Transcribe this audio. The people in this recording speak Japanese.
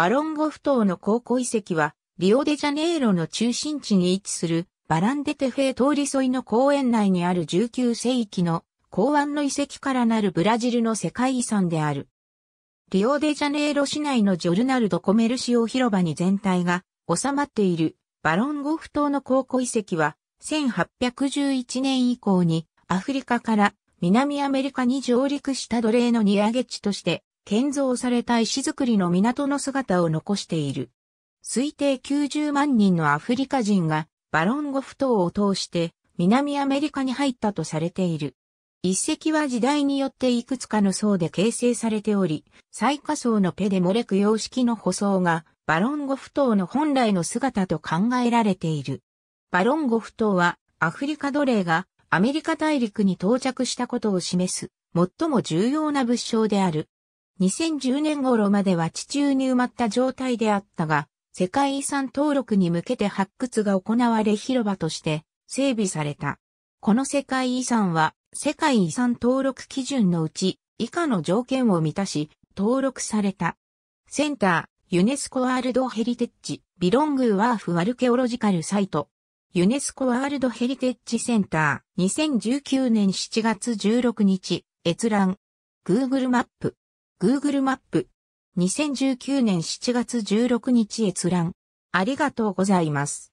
バロンゴフ島の考古遺跡は、リオデジャネイロの中心地に位置するバランデテフェ通り沿いの公園内にある19世紀の港湾の遺跡からなるブラジルの世界遺産である。リオデジャネイロ市内のジョルナルド・コメルシオ広場に全体が収まっているバロンゴフ島の考古遺跡は1811年以降にアフリカから南アメリカに上陸した奴隷の荷上げ地として建造された石造りの港の姿を残している。推定90万人のアフリカ人がバロンゴフ島を通して南アメリカに入ったとされている。一石は時代によっていくつかの層で形成されており、最下層のペデモレク様式の舗装がバロンゴフ島の本来の姿と考えられている。バロンゴフ島はアフリカ奴隷がアメリカ大陸に到着したことを示す最も重要な物証である。2010年頃までは地中に埋まった状態であったが、世界遺産登録に向けて発掘が行われ広場として整備された。この世界遺産は世界遺産登録基準のうち以下の条件を満たし登録された。センター、ユネスコワールドヘリテッジ、ビロングワーフアルケオロジカルサイト。ユネスコワールドヘリテッジセンター、2019年7月16日、閲覧。Google マップ。Google マップ。2019年7月16日閲覧。ありがとうございます。